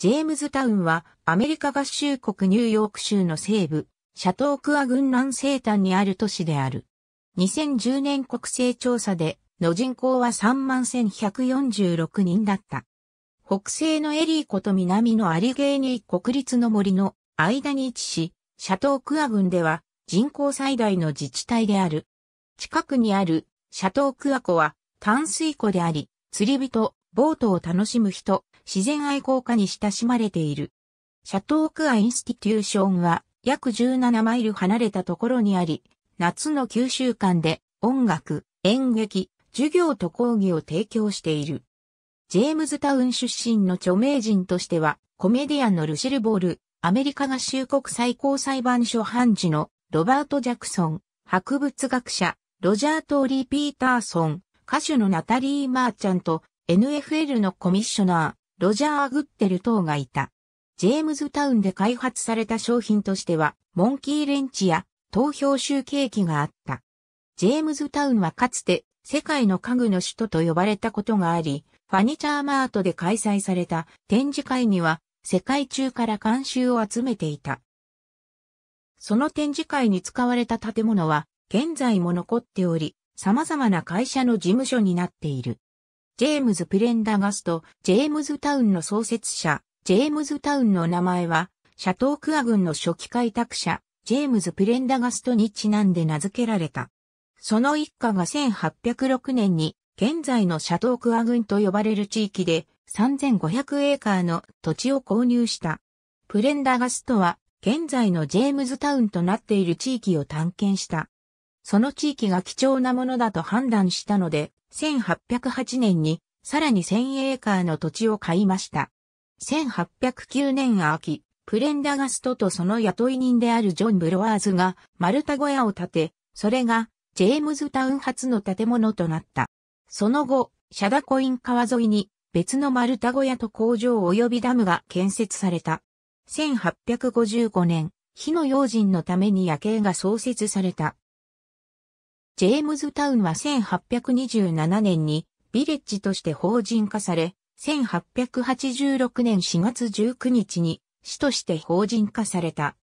ジェームズタウンはアメリカ合衆国ニューヨーク州の西部、シャトークア軍南西端にある都市である。2010年国勢調査での人口は31,146人だった。北西のエリー湖と南のアリゲーニー国立の森の間に位置し、シャトークア郡では人口最大の自治体である。近くにあるシャトークア湖は淡水湖であり、釣り人、ボートを楽しむ人、自然愛好家に親しまれている。シャトークアインスティテューションは約17マイル離れたところにあり、夏の9週間で音楽、演劇、授業と講義を提供している。ジェームズタウン出身の著名人としては、コメディアンのルシル・ボール、アメリカ合衆国最高裁判所判事のロバート・ジャクソン、博物学者、ロジャー・トーリー・ピーターソン、歌手のナタリー・マーチャンと、NFL のコミッショナー、ロジャー・グッテル等がいた。ジェームズタウンで開発された商品としては、モンキーレンチや投票集計機があった。ジェームズタウンはかつて世界の家具の首都と呼ばれたことがあり、ファニチャーマートで開催された展示会には世界中から監修を集めていた。その展示会に使われた建物は現在も残っており、様々な会社の事務所になっている。ジェームズ・プレンダガスト、ジェームズタウンの創設者、ジェームズタウンの名前は、シャトークア軍の初期開拓者、ジェームズ・プレンダガストにちなんで名付けられた。その一家が1806年に、現在のシャトークア軍と呼ばれる地域で、3500エーカーの土地を購入した。プレンダガストは、現在のジェームズタウンとなっている地域を探検した。その地域が貴重なものだと判断したので、1808年にさらに1000エーカーの土地を買いました。1809年秋、プレンダガストとその雇い人であるジョン・ブロワーズが丸太小屋を建て、それがジェームズタウン発の建物となった。その後、シャダコイン川沿いに別の丸太小屋と工場及びダムが建設された。1855年、火の用心のために夜景が創設された。ジェームズタウンは1827年にビレッジとして法人化され、1886年4月19日に市として法人化された。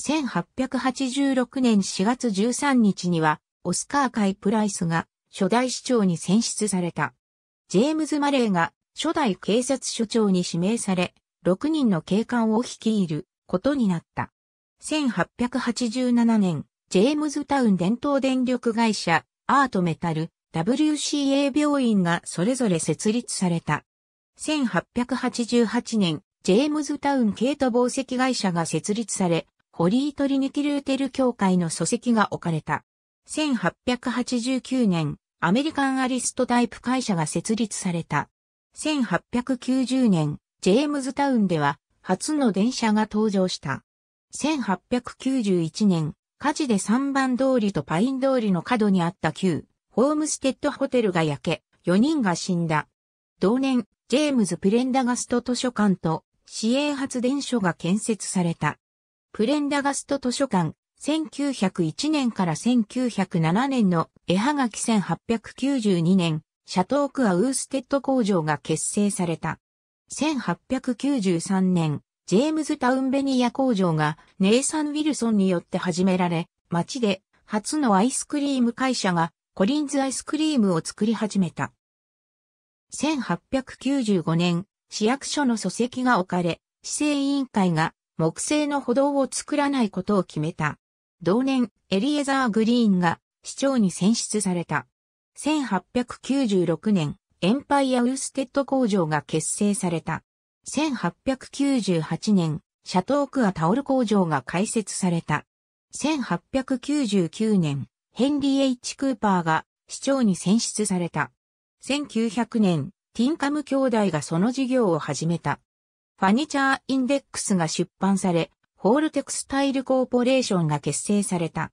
1886年4月13日には、オスカーイ・プライスが初代市長に選出された。ジェームズ・マレーが初代警察署長に指名され、6人の警官を率いることになった。1887年、ジェームズタウン伝統電力会社、アートメタル、WCA 病院がそれぞれ設立された。1888年、ジェームズタウン系統紡石会社が設立され、ホリートリニキルーテル協会の礎石が置かれた。1889年、アメリカンアリストタイプ会社が設立された。1890年、ジェームズタウンでは、初の電車が登場した。1891年、火事で3番通りとパイン通りの角にあった旧、ホームステッドホテルが焼け、4人が死んだ。同年、ジェームズ・プレンダガスト図書館と市営発電所が建設された。プレンダガスト図書館、1901年から1907年の絵はがき1892年、シャトークア・ウーステッド工場が結成された。1893年、ジェームズタウンベニア工場がネイサン・ウィルソンによって始められ、町で初のアイスクリーム会社がコリンズアイスクリームを作り始めた。1895年、市役所の礎石が置かれ、市政委員会が木製の歩道を作らないことを決めた。同年、エリエザー・グリーンが市長に選出された。1896年、エンパイア・ウーステッド工場が結成された。1898年、シャトークアタオル工場が開設された。1899年、ヘンリー・ H・ クーパーが市長に選出された。1900年、ティンカム兄弟がその事業を始めた。ファニチャー・インデックスが出版され、ホールテクスタイルコーポレーションが結成された。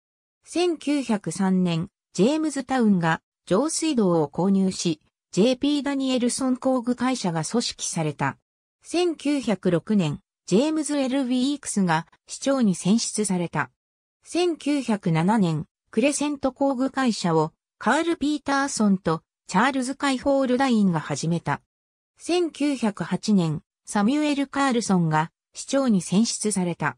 1903年、ジェームズタウンが上水道を購入し、JP ダニエルソン工具会社が組織された。1906年、ジェームズ・エル・ウィークスが市長に選出された。1907年、クレセント工具会社をカール・ピーターソンとチャールズ・カイ・ホールダインが始めた。1908年、サミュエル・カールソンが市長に選出された。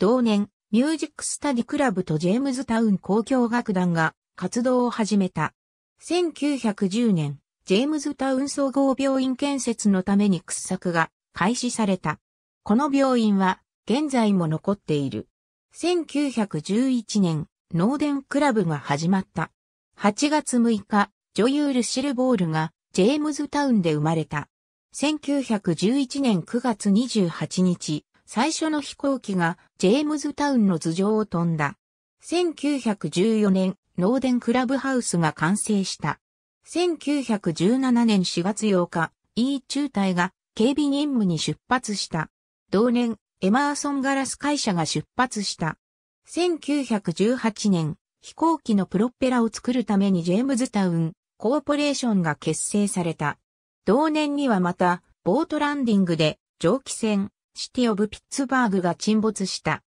同年、ミュージック・スタディ・クラブとジェームズ・タウン交響楽団が活動を始めた。1910年、ジェームズ・タウン総合病院建設のために掘削が開始された。この病院は現在も残っている。1911年、ノーデンクラブが始まった。8月6日、ジユールシル・ボールがジェームズタウンで生まれた。1911年9月28日、最初の飛行機がジェームズタウンの頭上を飛んだ。1914年、ノーデンクラブハウスが完成した。1917年4月8日、E 中隊が警備任務に出発した。同年、エマーソンガラス会社が出発した。1918年、飛行機のプロペラを作るためにジェームズタウン、コーポレーションが結成された。同年にはまた、ボートランディングで蒸気船、シティオブピッツバーグが沈没した。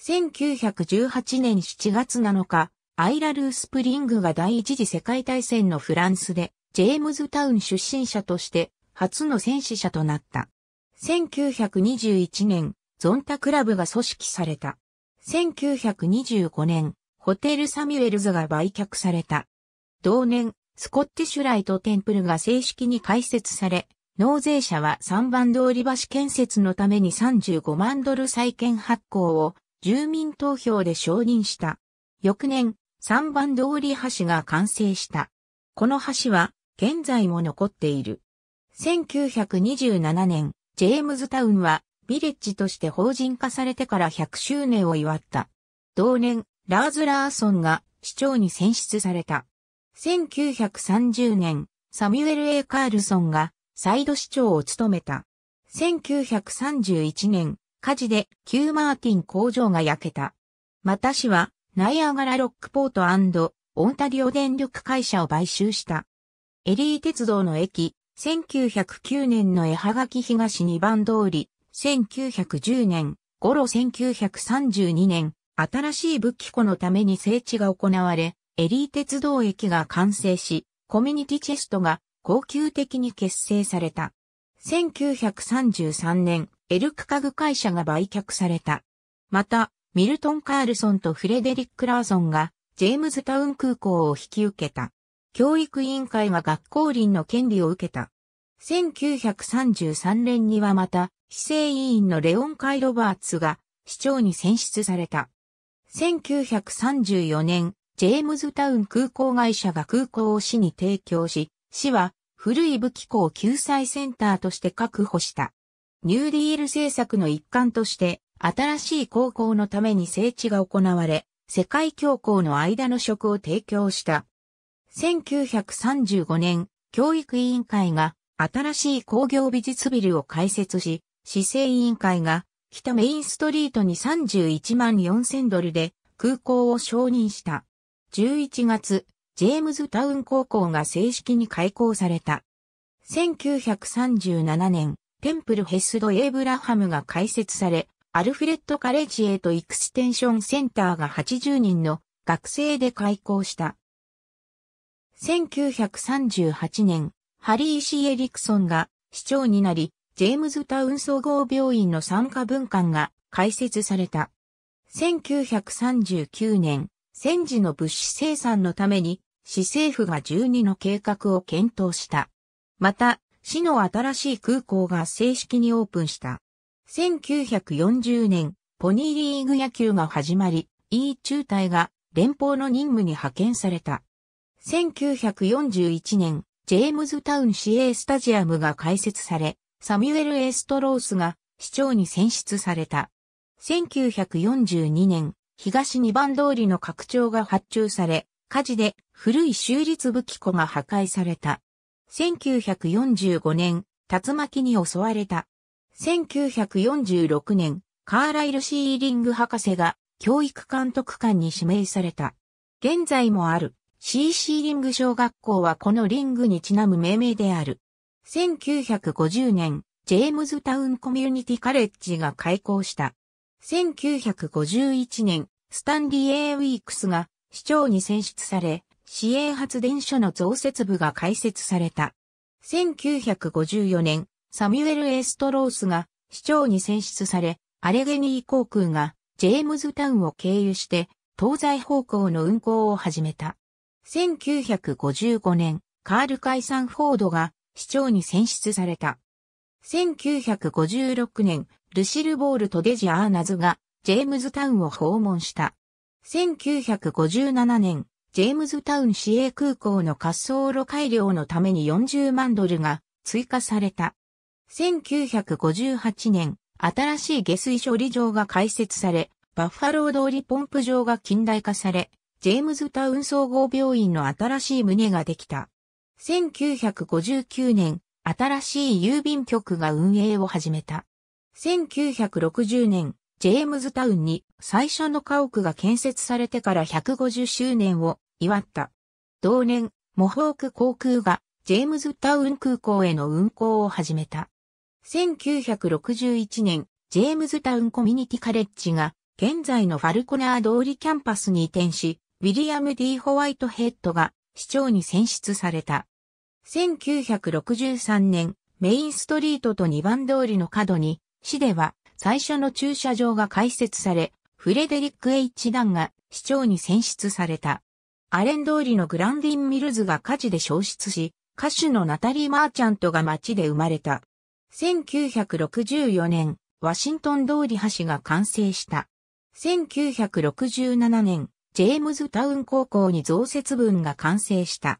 1918年7月7日、アイラルースプリングが第一次世界大戦のフランスで、ジェームズタウン出身者として初の戦死者となった。1921年、ゾンタクラブが組織された。1925年、ホテルサミュエルズが売却された。同年、スコッティシュライトテンプルが正式に開設され、納税者は3番通り橋建設のために35万ドル債券発行を住民投票で承認した。翌年、3番通り橋が完成した。この橋は現在も残っている。1927年、ジェームズタウンは、ビレッジとして法人化されてから100周年を祝った。同年、ラーズ・ラーソンが市長に選出された。1930年、サミュエル・ A・ カールソンがサイド市長を務めた。1931年、火事でキューマーティン工場が焼けた。また市は、ナイアガラ・ロックポートオンタリオ電力会社を買収した。エリー鉄道の駅、1909年の絵はがき東2番通り、1910年、ろ1932年、新しい武器庫のために整地が行われ、エリー鉄道駅が完成し、コミュニティチェストが恒久的に結成された。1933年、エルク家具会社が売却された。また、ミルトン・カールソンとフレデリック・ラーソンが、ジェームズタウン空港を引き受けた。教育委員会が学校林の権利を受けた。1933年にはまた、市政委員のレオン・カイ・ロバーツが市長に選出された。1934年、ジェームズタウン空港会社が空港を市に提供し、市は古い武器庫を救済センターとして確保した。ニューディール政策の一環として、新しい高校のために整地が行われ、世界恐慌の間の職を提供した。1935年、教育委員会が新しい工業美術ビルを開設し、市政委員会が北メインストリートに31万4000ドルで空港を承認した。11月、ジェームズタウン高校が正式に開校された。1937年、テンプルヘスド・エイブラハムが開設され、アルフレッド・カレッジへとエクステンションセンターが80人の学生で開校した。1938年、ハリー・シー・エリクソンが市長になり、ジェームズタウン総合病院の産科分館が開設された。1939年、戦時の物資生産のために、市政府が12の計画を検討した。また、市の新しい空港が正式にオープンした。1940年、ポニーリーグ野球が始まり、E 中隊が連邦の任務に派遣された。1941年、ジェームズタウン市営スタジアムが開設され、サミュエル・エストロースが市長に選出された。1942年、東二番通りの拡張が発注され、火事で古い州立武器庫が破壊された。1945年、竜巻に襲われた。1946年、カーライル・シーリング博士が教育監督官に指名された。現在もある CC リング小学校はこのリングにちなむ命名である。1950年、ジェームズタウンコミュニティカレッジが開校した。1951年、スタンリー・エーウィークスが市長に選出され、市営発電所の増設部が開設された。1954年、サミュエル・エストロースが市長に選出され、アレゲニー航空がジェームズタウンを経由して東西方向の運行を始めた。1955年、カール・カイサン・フォードが市長に選出された。1956年、ルシル・ボールとデジ・アーナズがジェームズタウンを訪問した。1957年、ジェームズタウン市営空港の滑走路改良のために40万ドルが追加された。1958年、新しい下水処理場が開設され、バッファロー通りポンプ場が近代化され、ジェームズタウン総合病院の新しい棟ができた。1959年、新しい郵便局が運営を始めた。1960年、ジェームズタウンに最初の家屋が建設されてから150周年を祝った。同年、モホーク航空がジェームズタウン空港への運航を始めた。1961年、ジェームズタウンコミュニティカレッジが現在のファルコナー通りキャンパスに移転し、ウィリアム・ D・ ホワイトヘッドが市長に選出された。1963年、メインストリートと2番通りの角に、市では最初の駐車場が開設され、フレデリック・ H・ ダンが市長に選出された。アレン通りのグランディン・ミルズが火事で消失し、歌手のナタリー・マーチャントが街で生まれた。1964年、ワシントン通り橋が完成した。1967年、ジェームズタウン高校に増設分が完成した。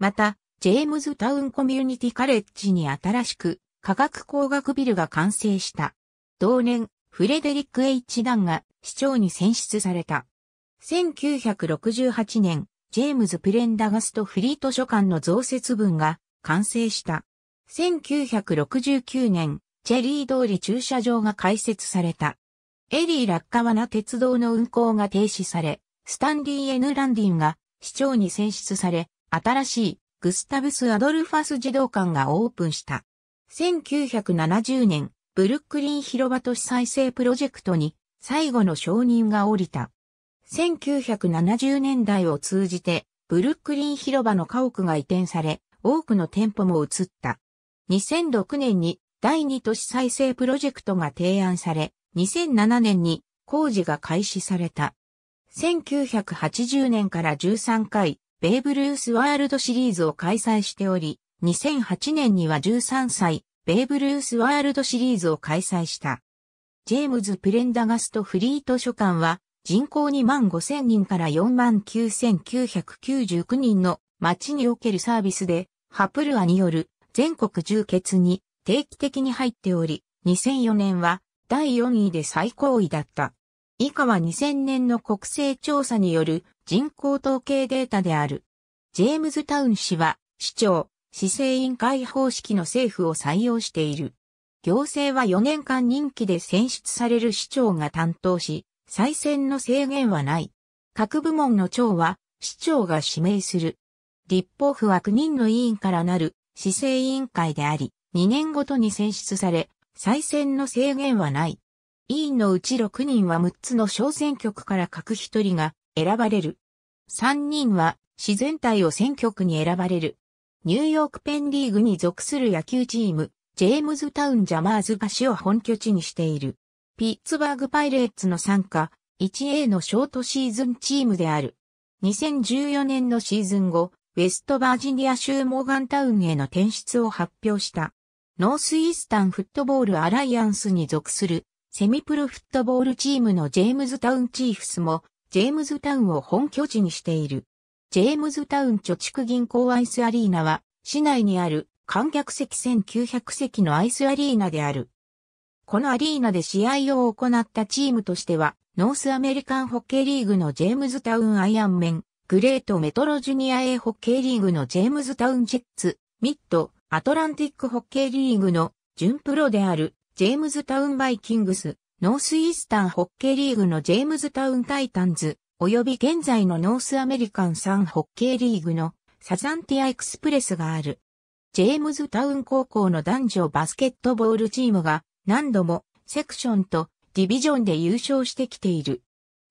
また、ジェームズタウンコミュニティカレッジに新しく科学工学ビルが完成した。同年、フレデリック H ンが市長に選出された。1968年、ジェームズ・プレンダガスト・フリート書館の増設分が完成した。1969年、チェリー通り駐車場が開設された。エリーラッカワナ鉄道の運行が停止され、スタンリー・エヌ・ランディンが市長に選出され、新しいグスタブス・アドルファス児童館がオープンした。1970年、ブルックリン広場都市再生プロジェクトに最後の承認が降りた。1970年代を通じて、ブルックリン広場の家屋が移転され、多くの店舗も移った。2006年に第2都市再生プロジェクトが提案され、2007年に工事が開始された。1980年から13回、ベーブ・ルースワールドシリーズを開催しており、2008年には13歳、ベーブ・ルースワールドシリーズを開催した。ジェームズ・プレンダガスト・フリート書館は、人口2万5千人から4万9999人の街におけるサービスで、ハプルアによる全国充血に定期的に入っており、2004年は第4位で最高位だった。以下は2000年の国勢調査による人口統計データである。ジェームズタウン氏は、市長、市政委員会方式の政府を採用している。行政は4年間任期で選出される市長が担当し、再選の制限はない。各部門の長は市長が指名する。立法府は9人の委員からなる市政委員会であり、2年ごとに選出され、再選の制限はない。委員のうち6人は6つの小選挙区から各1人が選ばれる。3人は自然体を選挙区に選ばれる。ニューヨークペンリーグに属する野球チーム、ジェームズタウンジャマーズがシを本拠地にしている。ピッツバーグパイレーツの参加、1A のショートシーズンチームである。2014年のシーズン後、ウェストバージニア州モーガンタウンへの転出を発表した。ノースイースタンフットボールアライアンスに属するセミプロフットボールチームのジェームズタウンチーフスも、ジェームズタウンを本拠地にしている。ジェームズタウン貯蓄銀行アイスアリーナは、市内にある観客席1900席のアイスアリーナである。このアリーナで試合を行ったチームとしては、ノースアメリカンホッケーリーグのジェームズタウンアイアンメン、グレートメトロジュニア A ホッケーリーグのジェームズタウンジェッツ、ミッド、アトランティックホッケーリーグの純プロであるジェームズタウンバイキングス、ノースイースタンホッケーリーグのジェームズタウンタイタンズ、及び現在のノースアメリカンサンホッケーリーグのサザンティアエクスプレスがある。ジェームズタウン高校の男女バスケットボールチームが何度もセクションとディビジョンで優勝してきている。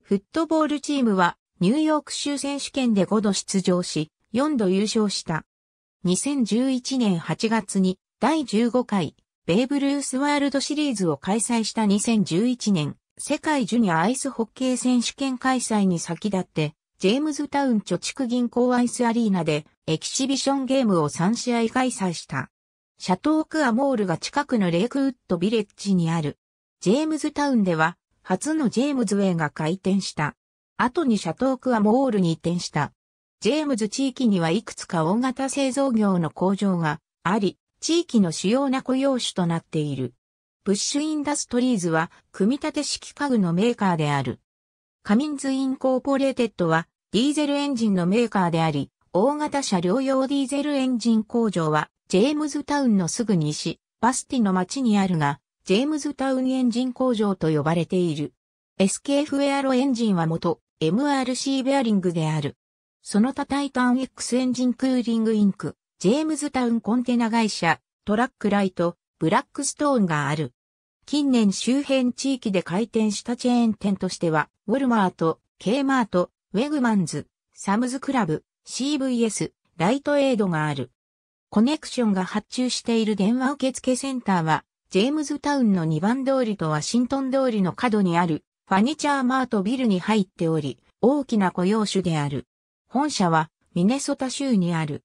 フットボールチームはニューヨーク州選手権で5度出場し、4度優勝した。2011年8月に第15回ベーブ・ルースワールドシリーズを開催した2011年、世界ジュニアアイスホッケー選手権開催に先立って、ジェームズタウン貯蓄銀行アイスアリーナでエキシビションゲームを3試合開催した。シャトークアモールが近くのレイクウッドビレッジにある。ジェームズタウンでは、初のジェームズウェイが開店した。後にシャトークアモールに移転した。ジェームズ地域にはいくつか大型製造業の工場があり、地域の主要な雇用種となっている。ブッシュインダストリーズは、組み立て式家具のメーカーである。カミンズインコーポレーテッドは、ディーゼルエンジンのメーカーであり、大型車両用ディーゼルエンジン工場は、ジェームズタウンのすぐ西、バスティの町にあるが、ジェームズタウンエンジン工場と呼ばれている。SKF エアロエンジンは元 MRC ベアリングである。その他タイタン X エンジンクーリングインク、ジェームズタウンコンテナ会社、トラックライト、ブラックストーンがある。近年周辺地域で開店したチェーン店としては、ウォルマート、ケーマート、ウェグマンズ、サムズクラブ、CVS、ライトエイドがある。コネクションが発注している電話受付センターは、ジェームズタウンの2番通りとワシントン通りの角にある、ファニチャーマートビルに入っており、大きな雇用種である。本社は、ミネソタ州にある。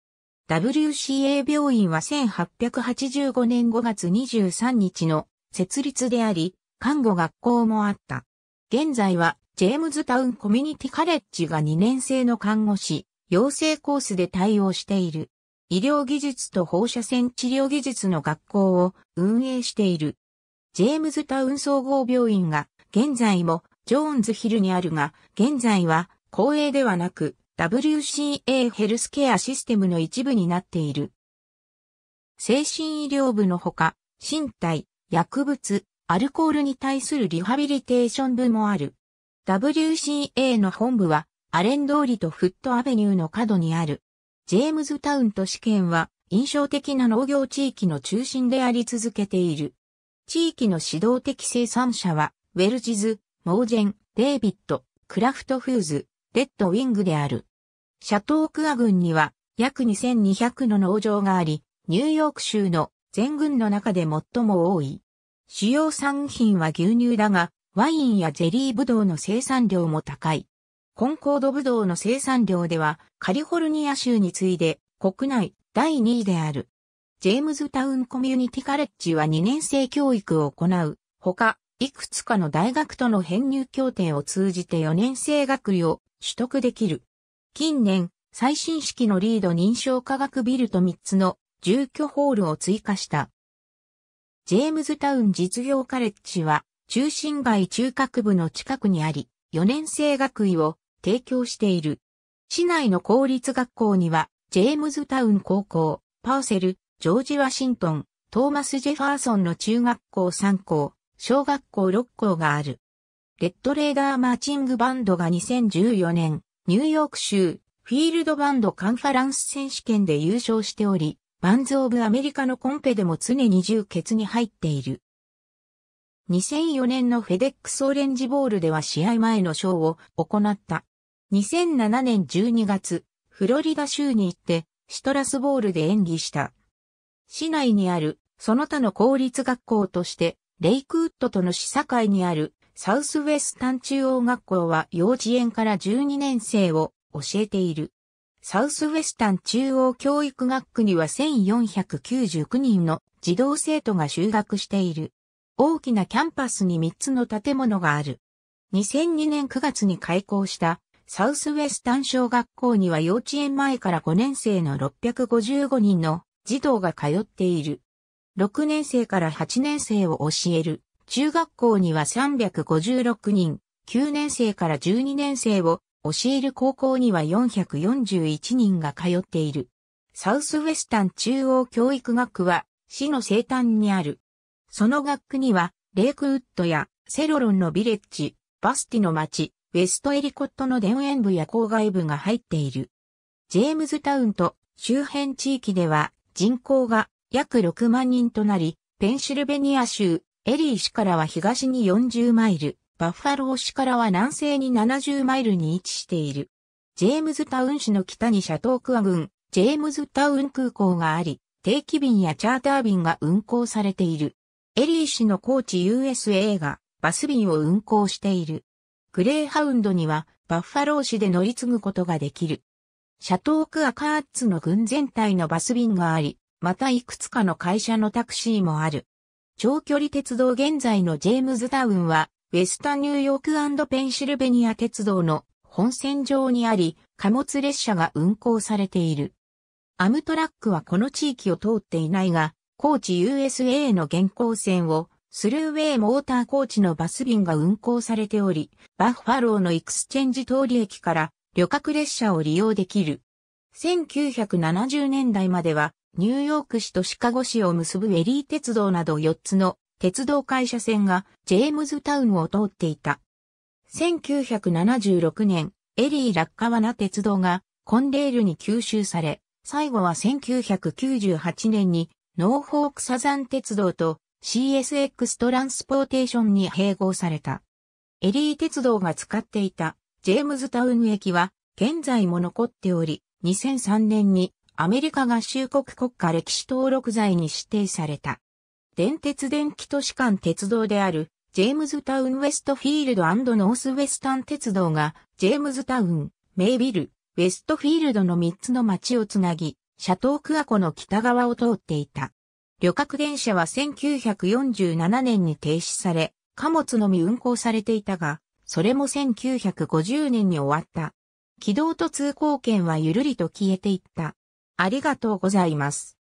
WCA 病院は1885年5月23日の設立であり、看護学校もあった。現在は、ジェームズタウンコミュニティカレッジが2年生の看護師、養成コースで対応している。医療技術と放射線治療技術の学校を運営している。ジェームズタウン総合病院が現在もジョーンズヒルにあるが、現在は公営ではなく WCA ヘルスケアシステムの一部になっている。精神医療部のほか、身体、薬物、アルコールに対するリハビリテーション部もある。WCA の本部は、アレン通りとフットアベニューの角にある。ジェームズタウンと試験は、印象的な農業地域の中心であり続けている。地域の指導的生産者は、ウェルジズ、モージェン、デイビット、クラフトフーズ、レッドウィングである。シャトークア郡には約2200の農場があり、ニューヨーク州の全郡の中で最も多い。主要産品は牛乳だが、ワインやゼリーブドウの生産量も高い。コンコードブドウの生産量ではカリフォルニア州に次いで国内第2位である。ジェームズタウンコミュニティカレッジは2年生教育を行う。他、いくつかの大学との編入協定を通じて4年生学位を取得できる。近年、最新式のリード認証科学ビルと3つの住居ホールを追加した。ジェームズタウン実業カレッジは中心街中核部の近くにあり、4年生学位を提供している。市内の公立学校には、ジェームズタウン高校、パーセル、ジョージ・ワシントン、トーマス・ジェファーソンの中学校3校、小学校6校がある。レッドレーダーマーチングバンドが2014年、ニューヨーク州フィールドバンドカンファランス選手権で優勝しており、バンズ・オブ・アメリカのコンペでも常に重欠に入っている。2004年のフェデックスオレンジボールでは試合前のショーを行った。2007年12月、フロリダ州に行ってシトラスボールで演技した。市内にあるその他の公立学校として、レイクウッドとの試作会にあるサウスウェスタン中央学校は幼稚園から12年生を教えている。サウスウェスタン中央教育学区には1499人の児童生徒が就学している。大きなキャンパスに3つの建物がある。2002年9月に開校したサウスウェスタン小学校には幼稚園前から5年生の655人の児童が通っている。6年生から8年生を教える中学校には356人、9年生から12年生を教える高校には441人が通っている。サウスウェスタン中央教育学は市の西端にある。その学区にはレイクウッドやセロロンのビレッジ、バスティの町、ウェストエリコットの田園部や郊外部が入っている。ジェームズタウンと周辺地域では人口が約6万人となり、ペンシルベニア州エリー市からは東に40マイル、バッファロー市からは南西に70マイルに位置している。ジェームズタウン市の北にシャトークア郡、ジェームズタウン空港があり、定期便やチャーター便が運行されている。エリー市の高知 USA がバス便を運行している。グレーハウンドにはバッファロー市で乗り継ぐことができる。シャトークアカーツの郡全体のバス便があり、またいくつかの会社のタクシーもある。長距離鉄道現在のジェームズタウンは、ウェスタニューヨークペンシルベニア鉄道の本線上にあり、貨物列車が運行されている。アムトラックはこの地域を通っていないが、高知 USA の現行線をスルーウェイモーター高知のバス便が運行されており、バッファローのエクスチェンジ通り駅から旅客列車を利用できる。1970年代まではニューヨーク市とシカゴ市を結ぶエリー鉄道など4つの鉄道会社線がジェームズタウンを通っていた。1976年、エリー落下罠鉄道がコンレールに吸収され、最後は1998年にノーフォークサザン鉄道と CSX トランスポーテーションに併合された。エリー鉄道が使っていたジェームズタウン駅は現在も残っており、2003年にアメリカ合衆国国家歴史登録財に指定された。電鉄電気都市間鉄道である、ジェームズタウンウェストフィールドノースウェスタン鉄道が、ジェームズタウン、メイビル、ウェストフィールドの3つの町をつなぎ、シャトークア湖の北側を通っていた。旅客電車は1947年に停止され、貨物のみ運行されていたが、それも1950年に終わった。軌道と通行券はゆるりと消えていった。ありがとうございます。